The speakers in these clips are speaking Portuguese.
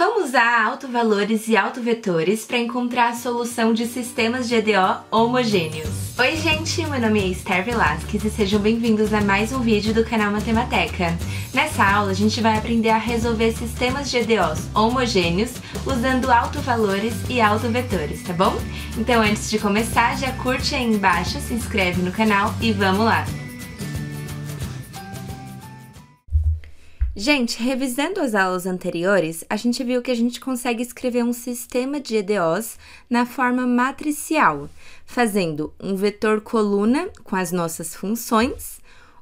Como usar autovalores e autovetores para encontrar a solução de sistemas de EDO homogêneos? Oi gente, meu nome é Esther Velasquez e sejam bem-vindos a mais um vídeo do canal Matemateca. Nessa aula a gente vai aprender a resolver sistemas de EDOs homogêneos usando autovalores e autovetores, tá bom? Então antes de começar, já curte aí embaixo, se inscreve no canal e vamos lá! Gente, revisando as aulas anteriores, a gente viu que a gente consegue escrever um sistema de EDOs na forma matricial, fazendo um vetor coluna com as nossas funções,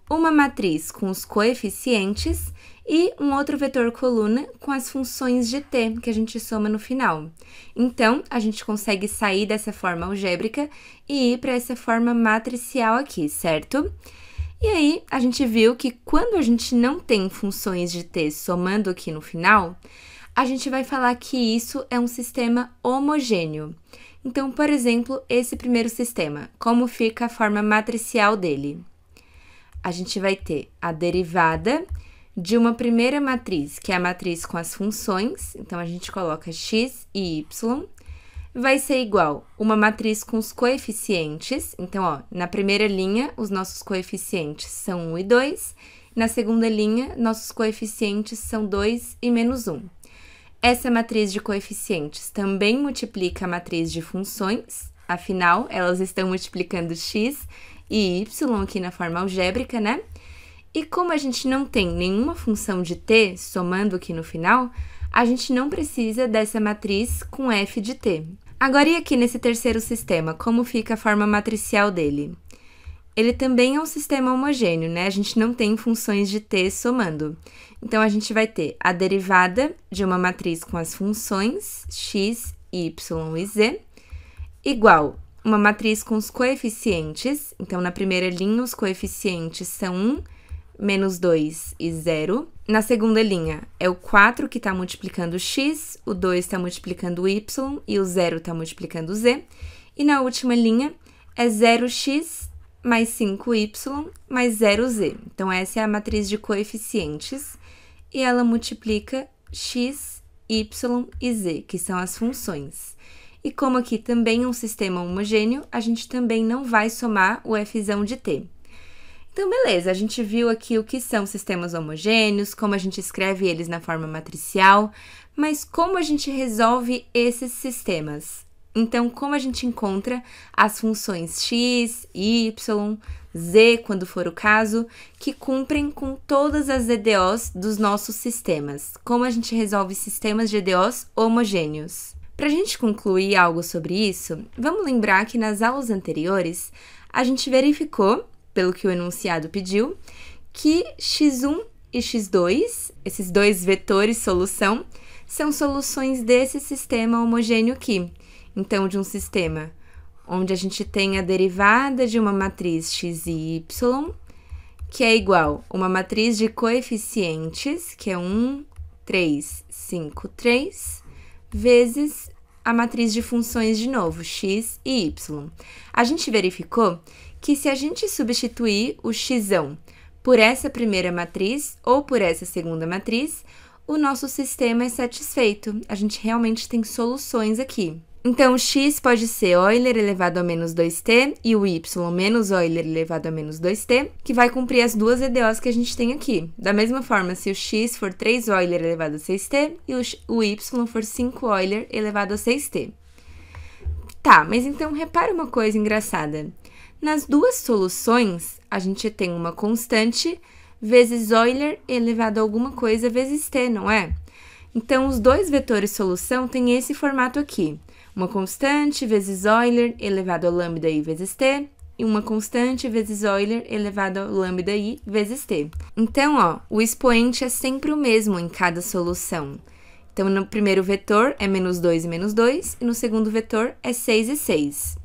uma matriz com os coeficientes e um outro vetor coluna com as funções de t que a gente soma no final. Então, a gente consegue sair dessa forma algébrica e ir para essa forma matricial aqui, certo? Certo? E aí, a gente viu que quando a gente não tem funções de t somando aqui no final, a gente vai falar que isso é um sistema homogêneo. Então, por exemplo, esse primeiro sistema, como fica a forma matricial dele? A gente vai ter a derivada de uma primeira matriz, que é a matriz com as funções, então a gente coloca x e y, vai ser igual uma matriz com os coeficientes. Então, ó, na primeira linha, os nossos coeficientes são 1 e 2. Na segunda linha, nossos coeficientes são 2 e menos 1. Essa matriz de coeficientes também multiplica a matriz de funções, afinal, elas estão multiplicando x e y aqui na forma algébrica, né? E como a gente não tem nenhuma função de t somando aqui no final, a gente não precisa dessa matriz com f de t. Agora, e aqui nesse terceiro sistema, como fica a forma matricial dele? Ele também é um sistema homogêneo, né? A gente não tem funções de t somando. Então, a gente vai ter a derivada de uma matriz com as funções x, y e z, igual uma matriz com os coeficientes. Então, na primeira linha, os coeficientes são 1, menos 2 e 0. Na segunda linha, é o 4 que está multiplicando x, o 2 está multiplicando y e o 0 está multiplicando z. E na última linha, é 0x mais 5y mais 0z. Então, essa é a matriz de coeficientes e ela multiplica x, y e z, que são as funções. E como aqui também é um sistema homogêneo, a gente também não vai somar o f de t. Então, beleza, a gente viu aqui o que são sistemas homogêneos, como a gente escreve eles na forma matricial, mas como a gente resolve esses sistemas? Então, como a gente encontra as funções x, y, z, quando for o caso, que cumprem com todas as EDOs dos nossos sistemas? Como a gente resolve sistemas de EDOs homogêneos? Para a gente concluir algo sobre isso, vamos lembrar que nas aulas anteriores a gente verificou pelo que o enunciado pediu, que x1 e x2, esses dois vetores solução, são soluções desse sistema homogêneo aqui. Então, de um sistema onde a gente tem a derivada de uma matriz x e y, que é igual a uma matriz de coeficientes, que é 1, 3, 5, 3, vezes a matriz de funções de novo, x e y. A gente verificou que se a gente substituir o x por essa primeira matriz ou por essa segunda matriz, o nosso sistema é satisfeito. A gente realmente tem soluções aqui. Então, o x pode ser Euler elevado a menos 2t e o y menos Euler elevado a menos 2t, que vai cumprir as duas EDOs que a gente tem aqui. Da mesma forma, se o x for 3 Euler elevado a 6t e o y for 5 Euler elevado a 6t. Tá, mas então repara uma coisa engraçada. Nas duas soluções, a gente tem uma constante vezes Euler elevado a alguma coisa vezes t, não é? Então, os dois vetores solução têm esse formato aqui. Uma constante vezes Euler elevado a lambda i vezes t e uma constante vezes Euler elevado a lambda i vezes t. Então, ó, o expoente é sempre o mesmo em cada solução. Então, no primeiro vetor é menos 2 e menos 2, e no segundo vetor é 6 e 6.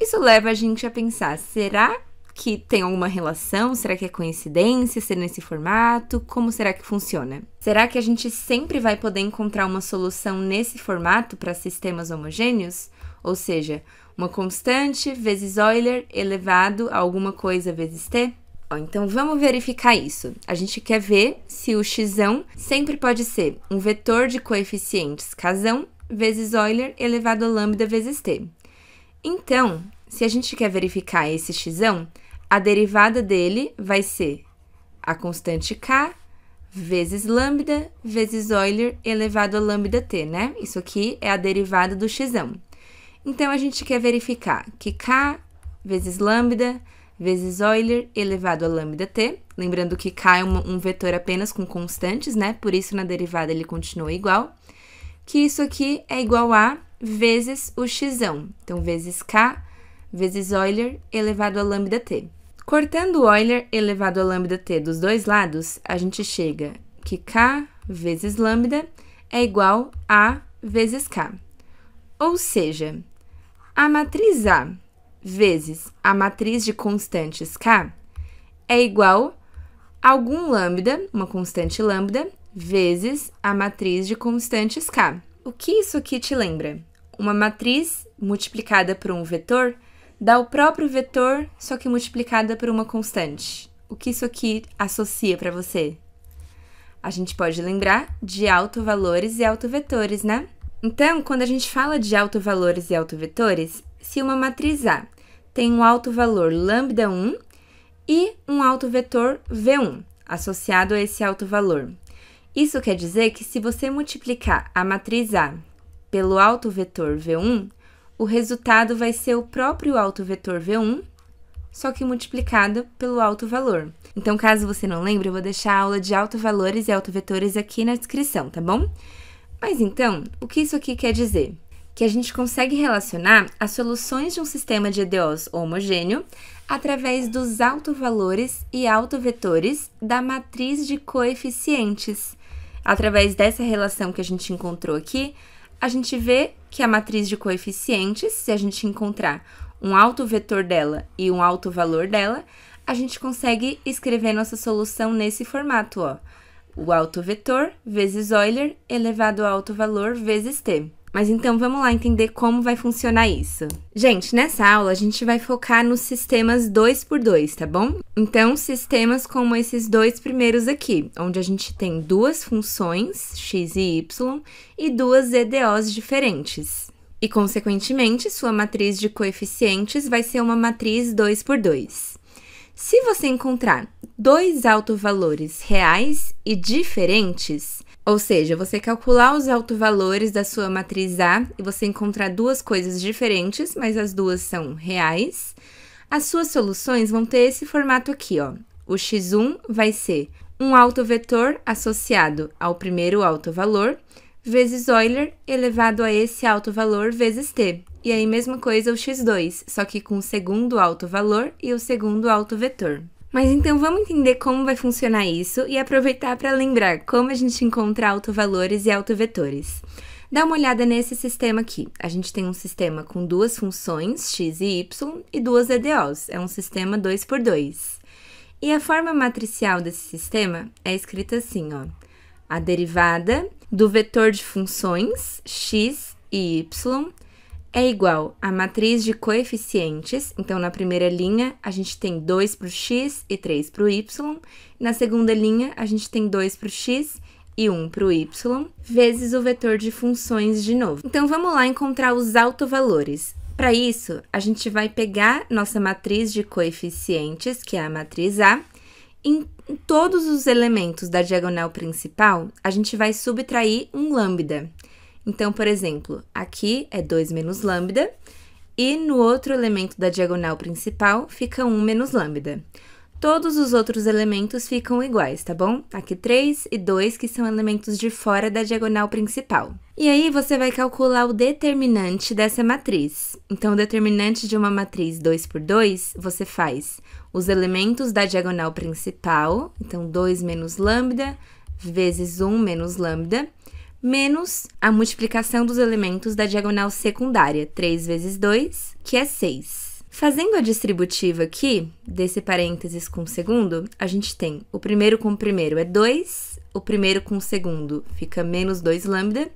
Isso leva a gente a pensar: será que tem alguma relação? Será que é coincidência ser nesse formato? Como será que funciona? Será que a gente sempre vai poder encontrar uma solução nesse formato para sistemas homogêneos? Ou seja, uma constante vezes Euler elevado a alguma coisa vezes t? então vamos verificar isso. A gente quer ver se o x sempre pode ser um vetor de coeficientes casão vezes Euler elevado a lambda vezes t. Então, se a gente quer verificar esse x, a derivada dele vai ser a constante k vezes lambda vezes Euler elevado a lambda t, né? Isso aqui é a derivada do x. Então, a gente quer verificar que k vezes lambda vezes Euler elevado a lambda t. Lembrando que k é um, um vetor apenas com constantes, né? Por isso, na derivada ele continua igual. Que isso aqui é igual a vezes o x. Então, vezes k vezes Euler elevado a lambda t. Cortando Euler elevado a lambda t dos dois lados, a gente chega que k vezes lambda é igual a vezes k. Ou seja, a matriz A vezes a matriz de constantes k é igual a algum lambda, uma constante lambda, vezes a matriz de constantes k. O que isso aqui te lembra? Uma matriz multiplicada por um vetor dá o próprio vetor, só que multiplicada por uma constante. O que isso aqui associa para você? A gente pode lembrar de autovalores e autovetores, né? Então, quando a gente fala de autovalores e autovetores, se uma matriz A tem um autovalor λ1 e um autovetor V1 associado a esse autovalor, isso quer dizer que se você multiplicar a matriz A pelo vetor V1, o resultado vai ser o próprio vetor V1, só que multiplicado pelo alto valor. Então, caso você não lembre, eu vou deixar a aula de valores e vetores aqui na descrição, tá bom? Mas então, o que isso aqui quer dizer? Que a gente consegue relacionar as soluções de um sistema de EDOs homogêneo através dos valores e vetores da matriz de coeficientes. Através dessa relação que a gente encontrou aqui, a gente vê que a matriz de coeficientes, se a gente encontrar um alto vetor dela e um alto valor dela, a gente consegue escrever nossa solução nesse formato, ó. O alto vetor vezes Euler elevado ao alto valor vezes t. Mas então vamos lá entender como vai funcionar isso. Gente, nessa aula a gente vai focar nos sistemas 2 por 2, tá bom? Então, sistemas como esses dois primeiros aqui, onde a gente tem duas funções, x e y, e duas EDOs diferentes. E, consequentemente, sua matriz de coeficientes vai ser uma matriz 2 por 2. Se você encontrar dois autovalores reais e diferentes, ou seja, você calcular os autovalores da sua matriz A e você encontrar duas coisas diferentes, mas as duas são reais. As suas soluções vão ter esse formato aqui, ó. O x1 vai ser um autovetor associado ao primeiro autovalor vezes Euler elevado a esse autovalor vezes t. E aí mesma coisa o x2, só que com o segundo autovalor e o segundo autovetor. Mas então vamos entender como vai funcionar isso e aproveitar para lembrar como a gente encontra autovalores e autovetores. Dá uma olhada nesse sistema aqui. A gente tem um sistema com duas funções, x e y, e duas EDOs. É um sistema 2 por 2. E a forma matricial desse sistema é escrita assim, ó. A derivada do vetor de funções x e y é igual à matriz de coeficientes. Então, na primeira linha, a gente tem 2 para o x e 3 para o y. Na segunda linha, a gente tem 2 para o x e 1 para o y, vezes o vetor de funções de novo. Então, vamos lá encontrar os autovalores. Para isso, a gente vai pegar nossa matriz de coeficientes, que é a matriz A, em todos os elementos da diagonal principal, a gente vai subtrair um lambda. Então, por exemplo, aqui é 2 menos lambda e no outro elemento da diagonal principal fica 1 menos lambda. Todos os outros elementos ficam iguais, tá bom? Aqui 3 e 2, que são elementos de fora da diagonal principal. E aí você vai calcular o determinante dessa matriz. Então, o determinante de uma matriz 2 por 2, você faz os elementos da diagonal principal, então 2 menos λ, vezes 1 menos λ, menos a multiplicação dos elementos da diagonal secundária, 3 vezes 2, que é 6. Fazendo a distributiva aqui, desse parênteses com o segundo, a gente tem o primeiro com o primeiro é 2, o primeiro com o segundo fica menos 2 lambda,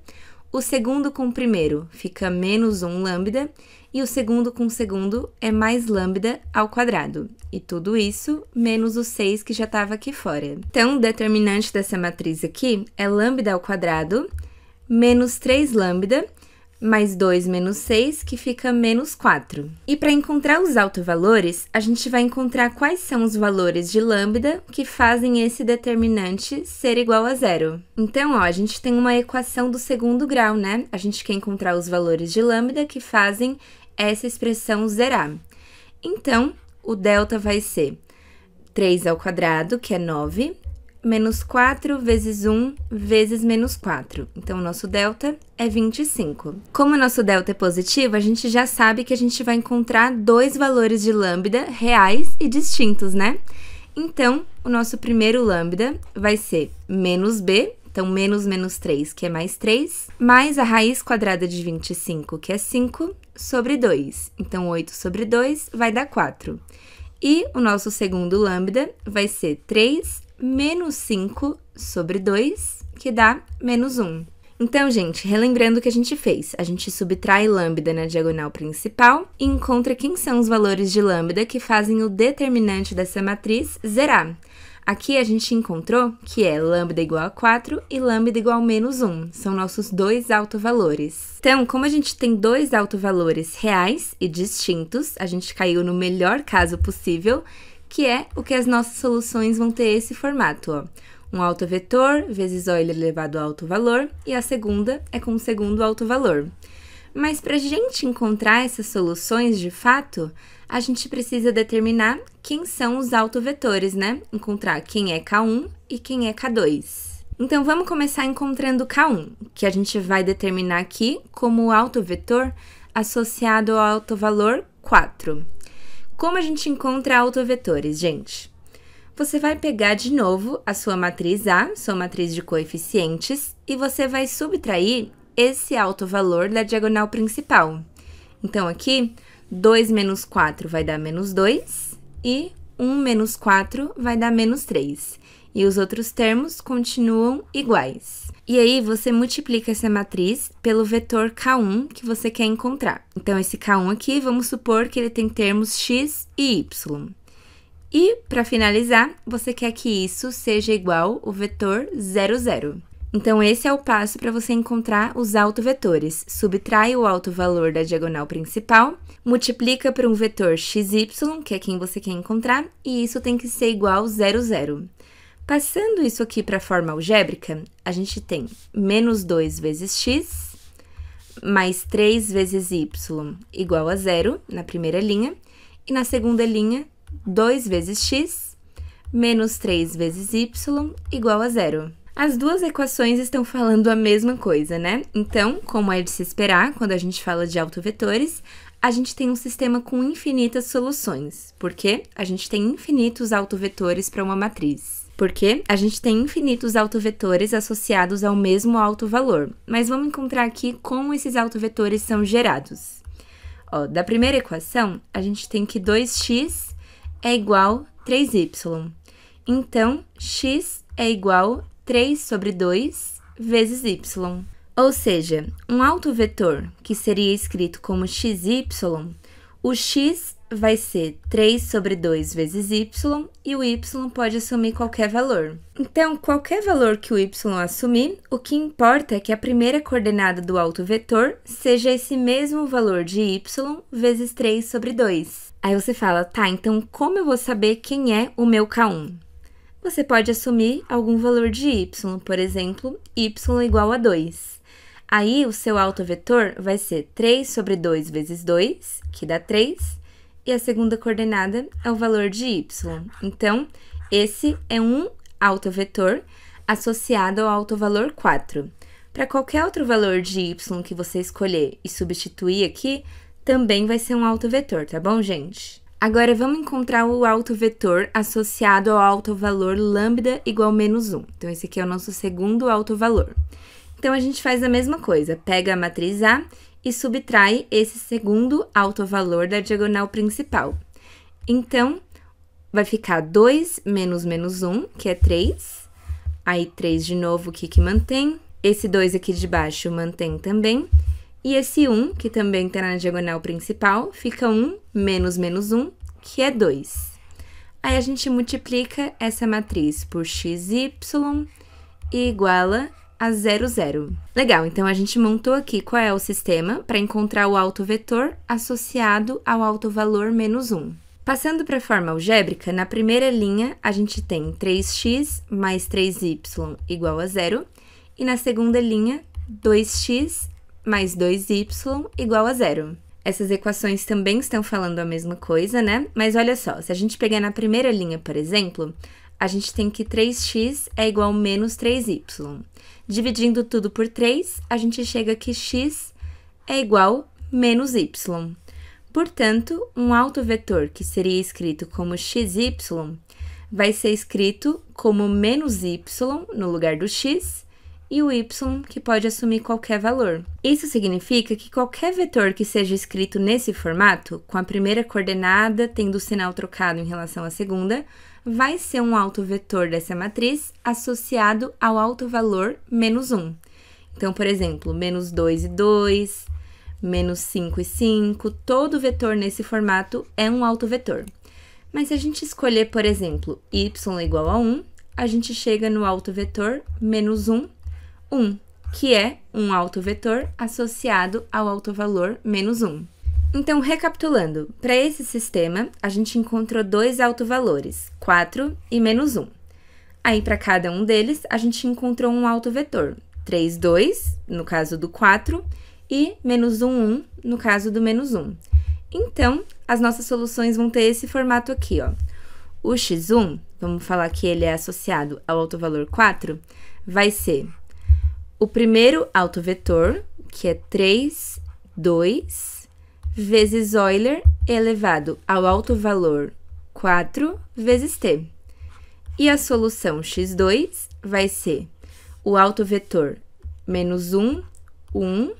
o segundo com o primeiro fica menos 1 lambda e o segundo com o segundo é mais lambda ao quadrado. E tudo isso menos o 6 que já estava aqui fora. Então, o determinante dessa matriz aqui é lambda ao quadrado menos 3 lambda mais 2 menos 6, que fica menos 4. E para encontrar os autovalores, a gente vai encontrar quais são os valores de lambda que fazem esse determinante ser igual a zero. Então, ó, a gente tem uma equação do segundo grau, né? A gente quer encontrar os valores de lambda que fazem essa expressão zerar. Então, o delta vai ser 3 ao quadrado, que é 9, menos 4 vezes 1 vezes menos 4. Então, o nosso delta é 25. Como o nosso delta é positivo, a gente já sabe que a gente vai encontrar dois valores de lambda reais e distintos, né? Então, o nosso primeiro lambda vai ser menos b então, menos menos 3, que é mais 3, mais a raiz quadrada de 25, que é 5, sobre 2. Então, 8 sobre 2 vai dar 4. E o nosso segundo lambda vai ser 3 menos 5 sobre 2, que dá menos 1. Então, gente, relembrando o que a gente fez, a gente subtrai lambda na diagonal principal e encontra quem são os valores de lambda que fazem o determinante dessa matriz zerar. Aqui a gente encontrou que é lambda igual a 4 e lambda igual a menos 1. São nossos dois autovalores. Então, como a gente tem dois autovalores reais e distintos, a gente caiu no melhor caso possível, que é o que as nossas soluções vão ter esse formato. Ó. Um autovetor vezes O elevado ao alto valor e a segunda é com o segundo autovalor. valor. Mas para a gente encontrar essas soluções de fato, a gente precisa determinar quem são os autovetores, né? Encontrar quem é K1 e quem é K2. Então vamos começar encontrando K1, que a gente vai determinar aqui como o autovetor associado ao autovalor 4. Como a gente encontra autovetores, gente? Você vai pegar de novo a sua matriz A, sua matriz de coeficientes, e você vai subtrair esse alto valor da diagonal principal. Então, aqui, 2 menos 4 vai dar menos 2 e 1 menos 4 vai dar menos 3. E os outros termos continuam iguais. E aí, você multiplica essa matriz pelo vetor K1 que você quer encontrar. Então, esse K1 aqui, vamos supor que ele tem termos x e y. E, para finalizar, você quer que isso seja igual ao vetor 0, 0. Então, esse é o passo para você encontrar os autovetores. Subtrai o alto valor da diagonal principal, multiplica por um vetor xy, que é quem você quer encontrar, e isso tem que ser igual a zero, zero. Passando isso aqui para a forma algébrica, a gente tem menos 2 vezes x, mais 3 vezes y igual a zero na primeira linha, e na segunda linha, 2 vezes x, menos 3 vezes y igual a zero. As duas equações estão falando a mesma coisa, né? Então, como é de se esperar quando a gente fala de autovetores, a gente tem um sistema com infinitas soluções, porque a gente tem infinitos autovetores para uma matriz. Porque a gente tem infinitos autovetores associados ao mesmo autovalor, mas vamos encontrar aqui como esses autovetores são gerados. Ó, da primeira equação, a gente tem que 2x é igual 3y. Então, x é igual 3 sobre 2 vezes y. Ou seja, um alto vetor que seria escrito como xy, o x vai ser 3 sobre 2 vezes y e o y pode assumir qualquer valor. Então, qualquer valor que o y assumir, o que importa é que a primeira coordenada do alto vetor seja esse mesmo valor de y vezes 3 sobre 2. Aí você fala, tá, então como eu vou saber quem é o meu K1? você pode assumir algum valor de y, por exemplo, y igual a 2. Aí, o seu autovetor vai ser 3 sobre 2 vezes 2, que dá 3, e a segunda coordenada é o valor de y. Então, esse é um autovetor associado ao autovalor 4. Para qualquer outro valor de y que você escolher e substituir aqui, também vai ser um autovetor, tá bom, gente? Agora, vamos encontrar o vetor associado ao valor lambda igual menos 1. Então, esse aqui é o nosso segundo valor. Então, a gente faz a mesma coisa, pega a matriz A e subtrai esse segundo valor da diagonal principal. Então, vai ficar 2 menos menos 1, que é 3. Aí, 3 de novo, o que, que mantém? Esse 2 aqui de baixo mantém também. E esse 1, que também está na diagonal principal, fica 1 menos menos 1, que é 2. Aí a gente multiplica essa matriz por xy e iguala a 0, 0. Legal, então a gente montou aqui qual é o sistema para encontrar o alto vetor associado ao alto valor menos 1. Passando para a forma algébrica, na primeira linha a gente tem 3x mais 3y igual a zero, e na segunda linha 2x mais 2y igual a zero. Essas equações também estão falando a mesma coisa, né? Mas olha só, se a gente pegar na primeira linha, por exemplo, a gente tem que 3x é igual a menos 3y. Dividindo tudo por 3, a gente chega que x é igual a menos y. Portanto, um alto vetor que seria escrito como xy vai ser escrito como menos y no lugar do x e o y, que pode assumir qualquer valor. Isso significa que qualquer vetor que seja escrito nesse formato, com a primeira coordenada tendo o sinal trocado em relação à segunda, vai ser um vetor dessa matriz associado ao valor menos 1. Então, por exemplo, menos 2 e 2, menos 5 e 5, todo vetor nesse formato é um vetor. Mas se a gente escolher, por exemplo, y igual a 1, a gente chega no vetor menos 1 1, que é um autovetor associado ao autovalor menos 1. Então, recapitulando, para esse sistema, a gente encontrou dois autovalores, 4 e menos 1. Aí, para cada um deles, a gente encontrou um autovetor, 3, 2, no caso do 4, e menos 1, 1, no caso do menos 1. Então, as nossas soluções vão ter esse formato aqui, ó. O x1, vamos falar que ele é associado ao autovalor 4, vai ser o primeiro autovetor, que é 3, 2, vezes Euler elevado ao alto valor 4 vezes t. E a solução x2 vai ser o autovetor menos 1, 1,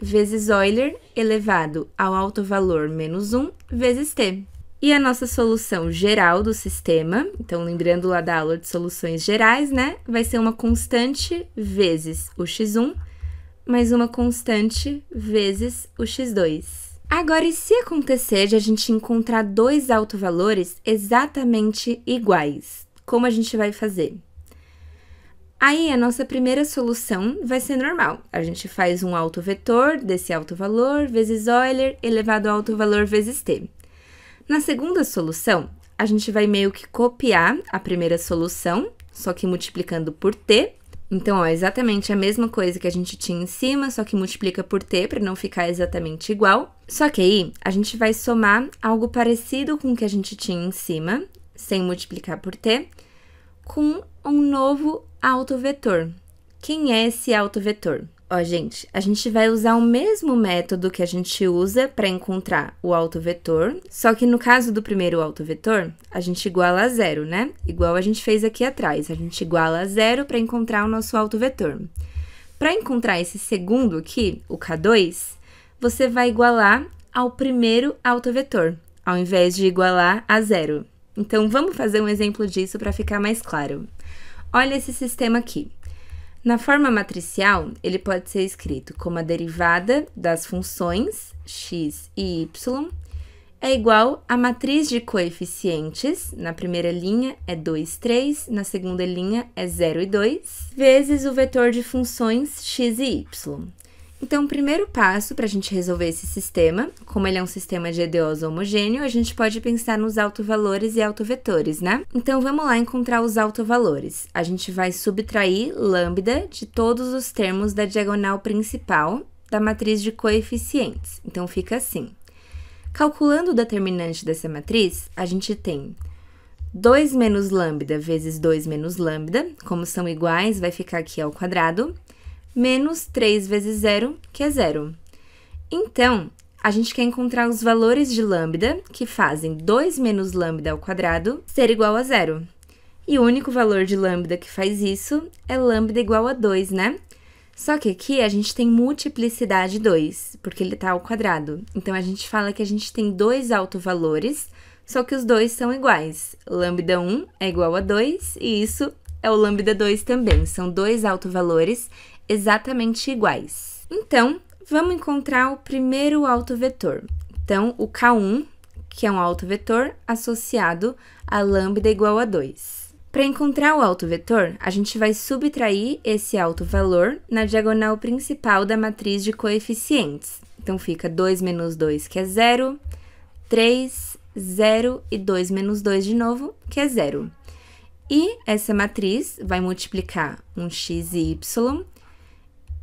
vezes Euler elevado ao alto valor menos 1 vezes t. E a nossa solução geral do sistema, então lembrando lá da aula de soluções gerais, né? Vai ser uma constante vezes o x1 mais uma constante vezes o x2. Agora, e se acontecer de a gente encontrar dois autovalores exatamente iguais? Como a gente vai fazer? Aí, a nossa primeira solução vai ser normal. A gente faz um autovetor desse autovalor vezes Euler elevado ao autovalor vezes t. Na segunda solução, a gente vai meio que copiar a primeira solução, só que multiplicando por t. Então, é exatamente a mesma coisa que a gente tinha em cima, só que multiplica por t para não ficar exatamente igual. Só que aí, a gente vai somar algo parecido com o que a gente tinha em cima, sem multiplicar por t, com um novo autovetor. Quem é esse autovetor? Ó, gente, a gente vai usar o mesmo método que a gente usa para encontrar o autovetor, só que no caso do primeiro autovetor, a gente iguala a zero, né? Igual a gente fez aqui atrás, a gente iguala a zero para encontrar o nosso autovetor. Para encontrar esse segundo aqui, o K2, você vai igualar ao primeiro autovetor, ao invés de igualar a zero. Então, vamos fazer um exemplo disso para ficar mais claro. Olha esse sistema aqui. Na forma matricial, ele pode ser escrito como a derivada das funções x e y é igual à matriz de coeficientes, na primeira linha é 2, 3, na segunda linha é 0 e 2, vezes o vetor de funções x e y. Então, o primeiro passo para a gente resolver esse sistema, como ele é um sistema de EDOs homogêneo, a gente pode pensar nos autovalores e autovetores, né? Então, vamos lá encontrar os autovalores. A gente vai subtrair lambda de todos os termos da diagonal principal da matriz de coeficientes. Então, fica assim. Calculando o determinante dessa matriz, a gente tem 2 menos lambda vezes 2 menos lambda, como são iguais, vai ficar aqui ao quadrado, menos 3 vezes 0, que é zero. Então, a gente quer encontrar os valores de lambda, que fazem 2 menos lambda ao quadrado ser igual a zero. E o único valor de lambda que faz isso é lambda igual a 2, né? Só que aqui a gente tem multiplicidade 2, porque ele está ao quadrado. Então, a gente fala que a gente tem dois autovalores, só que os dois são iguais. Lambda 1 é igual a 2, e isso é o lambda 2 também. São dois autovalores exatamente iguais. Então, vamos encontrar o primeiro autovetor. Então, o K1, que é um autovetor associado a λ igual a 2. Para encontrar o autovetor, a gente vai subtrair esse autovalor na diagonal principal da matriz de coeficientes. Então, fica 2 menos 2, que é 0, 3, 0 e 2 menos 2 de novo, que é 0. E essa matriz vai multiplicar um x e y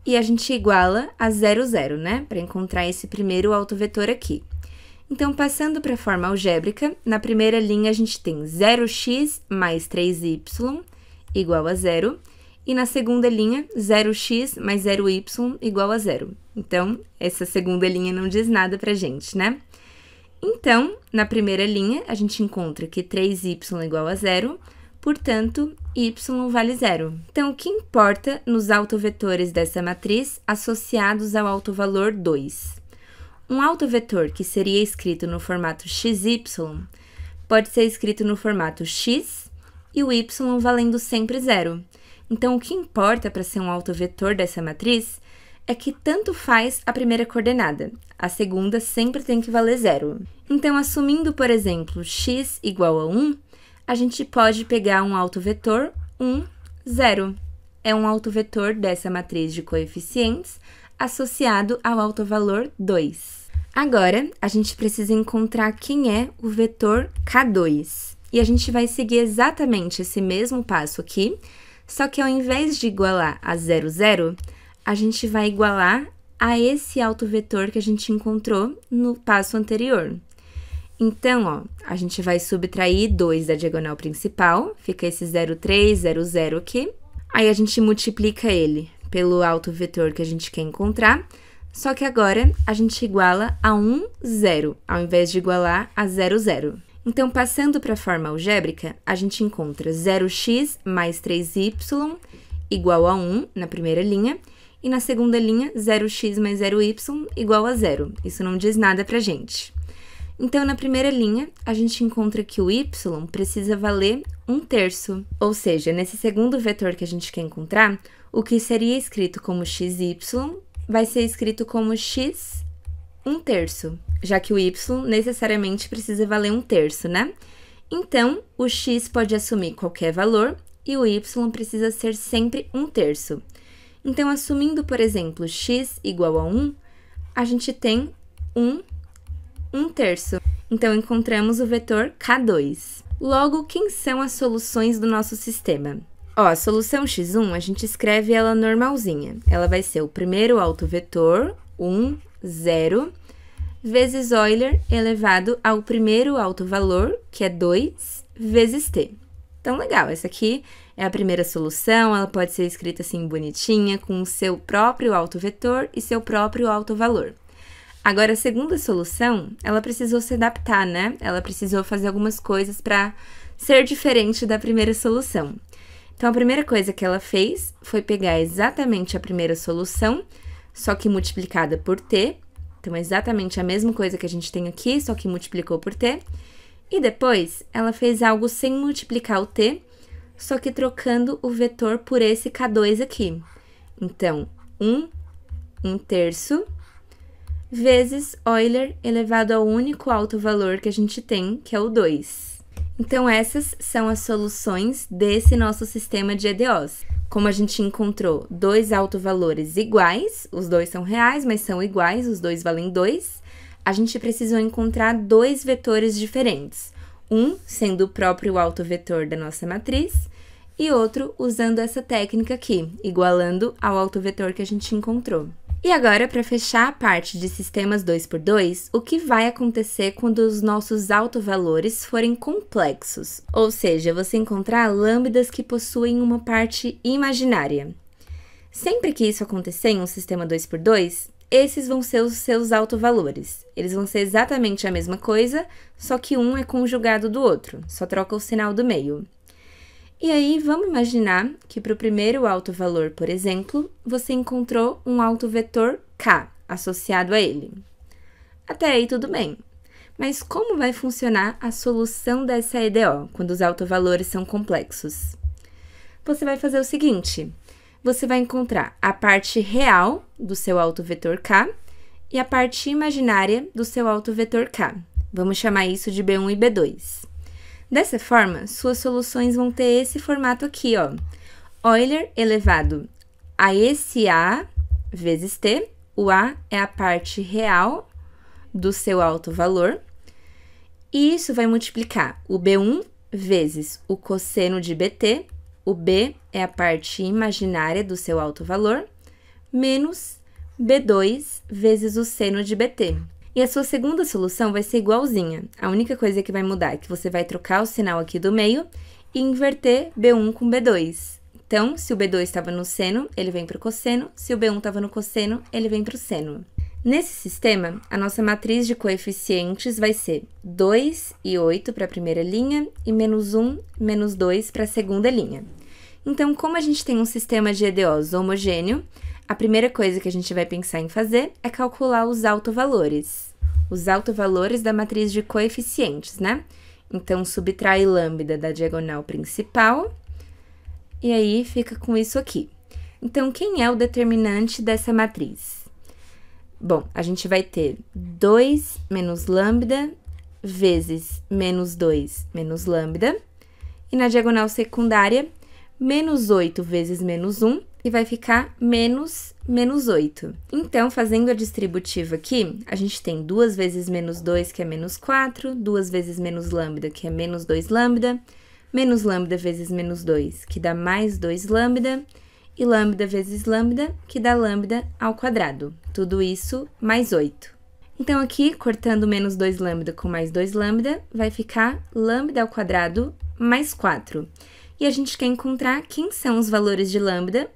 e a gente iguala a zero, zero, né? Para encontrar esse primeiro autovetor aqui. Então, passando para a forma algébrica, na primeira linha a gente tem 0x mais 3y igual a zero, e na segunda linha, 0x mais 0y igual a zero. Então, essa segunda linha não diz nada para gente, né? Então, na primeira linha, a gente encontra que 3y igual a zero, portanto, y vale zero. Então, o que importa nos autovetores dessa matriz associados ao autovalor 2? Um autovetor que seria escrito no formato xy pode ser escrito no formato x e o y valendo sempre zero. Então, o que importa para ser um autovetor dessa matriz é que tanto faz a primeira coordenada, a segunda sempre tem que valer zero. Então, assumindo, por exemplo, x igual a 1, a gente pode pegar um autovetor 1, 0. É um autovetor dessa matriz de coeficientes associado ao autovalor 2. Agora, a gente precisa encontrar quem é o vetor K2. E a gente vai seguir exatamente esse mesmo passo aqui, só que ao invés de igualar a 0, 0, a gente vai igualar a esse autovetor que a gente encontrou no passo anterior. Então, ó, a gente vai subtrair 2 da diagonal principal, fica esse 0,3, 0,0 aqui. Aí a gente multiplica ele pelo alto vetor que a gente quer encontrar, só que agora a gente iguala a 1, 0, ao invés de igualar a 0, 0. Então, passando para a forma algébrica, a gente encontra 0x mais 3y igual a 1 na primeira linha, e na segunda linha, 0x mais 0y igual a 0. Isso não diz nada para a gente. Então, na primeira linha, a gente encontra que o y precisa valer um terço. Ou seja, nesse segundo vetor que a gente quer encontrar, o que seria escrito como xy vai ser escrito como x um terço, já que o y necessariamente precisa valer um terço, né? Então, o x pode assumir qualquer valor e o y precisa ser sempre um terço. Então, assumindo, por exemplo, x igual a 1, a gente tem 1 um terço. Então encontramos o vetor K2. Logo, quem são as soluções do nosso sistema? Ó, a solução x1, a gente escreve ela normalzinha. Ela vai ser o primeiro vetor 1, 0, vezes Euler elevado ao primeiro valor que é 2, vezes t. Então, legal, essa aqui é a primeira solução, ela pode ser escrita assim bonitinha, com o seu próprio vetor e seu próprio valor. Agora, a segunda solução, ela precisou se adaptar, né? Ela precisou fazer algumas coisas para ser diferente da primeira solução. Então, a primeira coisa que ela fez foi pegar exatamente a primeira solução, só que multiplicada por t. Então, é exatamente a mesma coisa que a gente tem aqui, só que multiplicou por t. E depois, ela fez algo sem multiplicar o t, só que trocando o vetor por esse k2 aqui. Então, 1, um, 1 um terço vezes Euler elevado ao único alto valor que a gente tem, que é o 2. Então, essas são as soluções desse nosso sistema de EDOs. Como a gente encontrou dois altovalores iguais, os dois são reais, mas são iguais, os dois valem 2, a gente precisou encontrar dois vetores diferentes. Um sendo o próprio altovetor da nossa matriz e outro usando essa técnica aqui, igualando ao altovetor que a gente encontrou. E agora, para fechar a parte de sistemas 2x2, o que vai acontecer quando os nossos autovalores forem complexos? Ou seja, você encontrar lambdas que possuem uma parte imaginária. Sempre que isso acontecer em um sistema 2x2, esses vão ser os seus autovalores. Eles vão ser exatamente a mesma coisa, só que um é conjugado do outro, só troca o sinal do meio. E aí, vamos imaginar que para o primeiro alto valor, por exemplo, você encontrou um alto vetor k associado a ele. Até aí tudo bem. Mas como vai funcionar a solução dessa EDO quando os autovalores são complexos? Você vai fazer o seguinte: você vai encontrar a parte real do seu alto vetor k e a parte imaginária do seu alto vetor k. Vamos chamar isso de B1 e B2. Dessa forma, suas soluções vão ter esse formato aqui, ó. Euler elevado a esse A vezes T. O A é a parte real do seu alto valor. E isso vai multiplicar o B1 vezes o cosseno de BT. O B é a parte imaginária do seu alto valor, menos B2 vezes o seno de BT, e a sua segunda solução vai ser igualzinha. A única coisa que vai mudar é que você vai trocar o sinal aqui do meio e inverter B1 com B2. Então, se o B2 estava no seno, ele vem para o cosseno. Se o B1 estava no cosseno, ele vem para o seno. Nesse sistema, a nossa matriz de coeficientes vai ser 2 e 8 para a primeira linha e menos 1, menos 2 para a segunda linha. Então, como a gente tem um sistema de EDOs homogêneo, a primeira coisa que a gente vai pensar em fazer é calcular os autovalores. Os autovalores da matriz de coeficientes, né? Então, subtrai lambda da diagonal principal e aí fica com isso aqui. Então, quem é o determinante dessa matriz? Bom, a gente vai ter 2 menos lambda vezes menos 2 menos lambda. E na diagonal secundária, menos 8 vezes menos 1 e vai ficar menos menos 8. Então, fazendo a distributiva aqui, a gente tem 2 vezes menos 2, que é menos 4, 2 vezes menos lambda, que é menos 2 lambda, menos lambda vezes menos 2, que dá mais 2 lambda, e lambda vezes lambda, que dá lambda ao quadrado. Tudo isso mais 8. Então, aqui, cortando menos 2 λ com mais 2 λ vai ficar lambda mais 4. E a gente quer encontrar quem são os valores de λ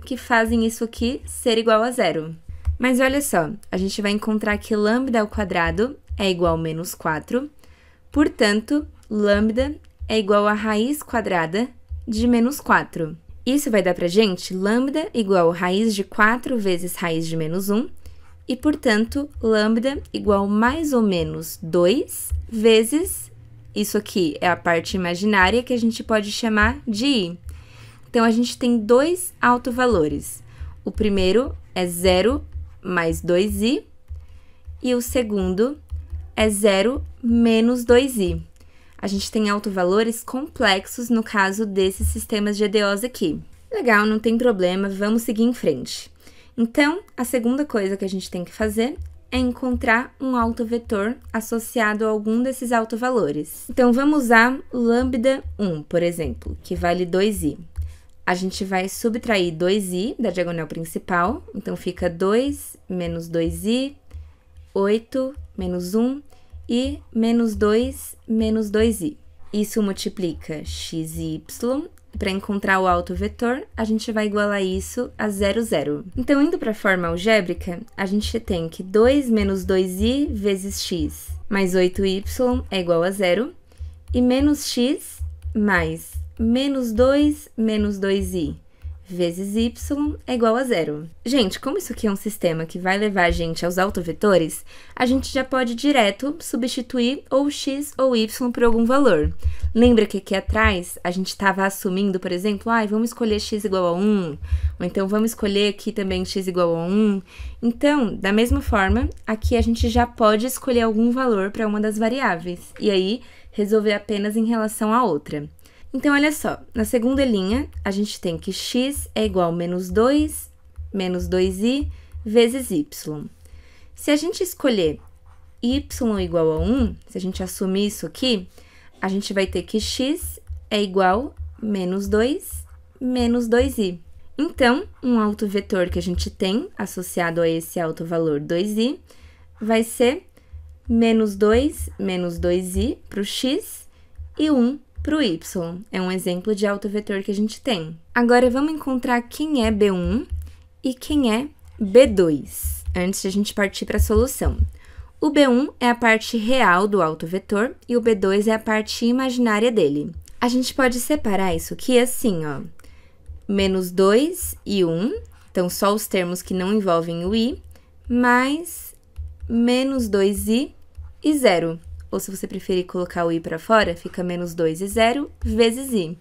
que fazem isso aqui ser igual a zero. Mas olha só, a gente vai encontrar que lambda é igual a menos 4, portanto, λ é igual a raiz quadrada de menos 4. Isso vai dar para a gente λ igual a raiz de 4 vezes raiz de menos 1, e, portanto, lambda igual mais ou menos 2 vezes, isso aqui é a parte imaginária que a gente pode chamar de i. Então, a gente tem dois autovalores. O primeiro é 0 mais 2i e o segundo é 0 menos 2i. A gente tem autovalores complexos no caso desses sistemas de EDOs aqui. Legal, não tem problema, vamos seguir em frente. Então, a segunda coisa que a gente tem que fazer é encontrar um alto vetor associado a algum desses alto valores. Então, vamos usar lambda 1, por exemplo, que vale 2i. A gente vai subtrair 2i da diagonal principal, então fica 2 menos 2i, 8 menos 1 e menos 2 menos 2i. Isso multiplica x e y para encontrar o alto vetor, a gente vai igualar isso a zero, zero. Então, indo para a forma algébrica, a gente tem que 2 menos 2i vezes x mais 8y é igual a zero, e menos x mais menos 2 menos 2i vezes y é igual a zero. Gente, como isso aqui é um sistema que vai levar a gente aos autovetores, a gente já pode direto substituir ou x ou y por algum valor. Lembra que aqui atrás a gente estava assumindo, por exemplo, ah, vamos escolher x igual a 1, ou então vamos escolher aqui também x igual a 1. Então, da mesma forma, aqui a gente já pode escolher algum valor para uma das variáveis, e aí resolver apenas em relação à outra. Então, olha só, na segunda linha, a gente tem que x é igual a menos 2 menos 2i vezes y. Se a gente escolher y igual a 1, se a gente assumir isso aqui, a gente vai ter que x é igual a menos 2 menos 2i. Então, um alto vetor que a gente tem associado a esse alto valor 2i vai ser menos 2 menos 2i para o x e 1 para o Y. É um exemplo de autovetor que a gente tem. Agora vamos encontrar quem é B1 e quem é B2, antes de a gente partir para a solução. O B1 é a parte real do autovetor e o B2 é a parte imaginária dele. A gente pode separar isso aqui assim, ó. Menos 2 e 1, então só os termos que não envolvem o i, mais menos 2i e 0 ou se você preferir colocar o i para fora, fica menos 2 e 0 vezes i.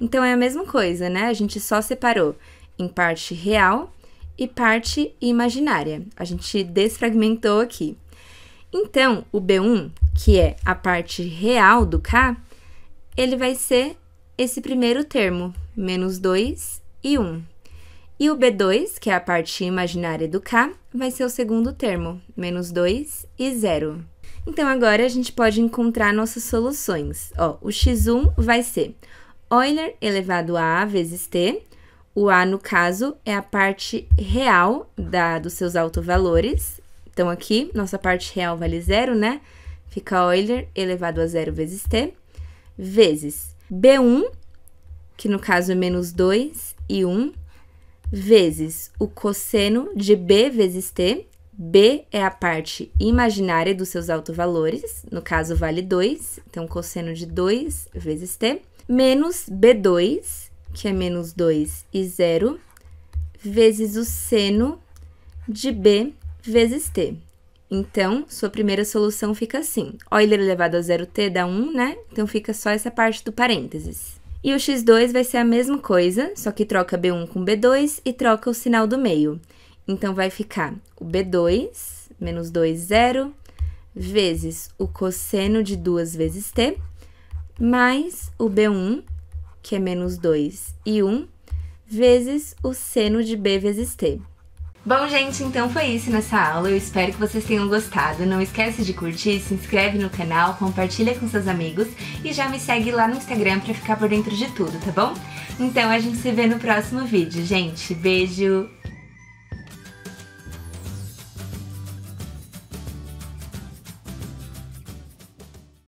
Então, é a mesma coisa, né? A gente só separou em parte real e parte imaginária. A gente desfragmentou aqui. Então, o B1, que é a parte real do K, ele vai ser esse primeiro termo, menos 2 e 1. E o B2, que é a parte imaginária do K, vai ser o segundo termo, menos 2 e 0. Então agora a gente pode encontrar nossas soluções. Ó, o x1 vai ser Euler elevado a A vezes T. O A, no caso, é a parte real da, dos seus autovalores. Então aqui, nossa parte real vale zero, né? Fica Euler elevado a zero vezes T, vezes B1, que no caso é menos 2 e 1, vezes o cosseno de B vezes T, B é a parte imaginária dos seus autovalores, no caso vale 2, então cosseno de 2 vezes t, menos B2, que é menos 2 e 0, vezes o seno de B vezes t. Então, sua primeira solução fica assim. Euler elevado a 0t dá 1, né? Então, fica só essa parte do parênteses. E o x2 vai ser a mesma coisa, só que troca b1 com b2 e troca o sinal do meio. Então, vai ficar o B2 menos 2, 0, vezes o cosseno de 2 vezes t, mais o B1, que é menos 2 e 1, vezes o seno de b vezes t. Bom, gente, então foi isso nessa aula. Eu espero que vocês tenham gostado. Não esquece de curtir, se inscreve no canal, compartilha com seus amigos e já me segue lá no Instagram para ficar por dentro de tudo, tá bom? Então a gente se vê no próximo vídeo, gente. Beijo!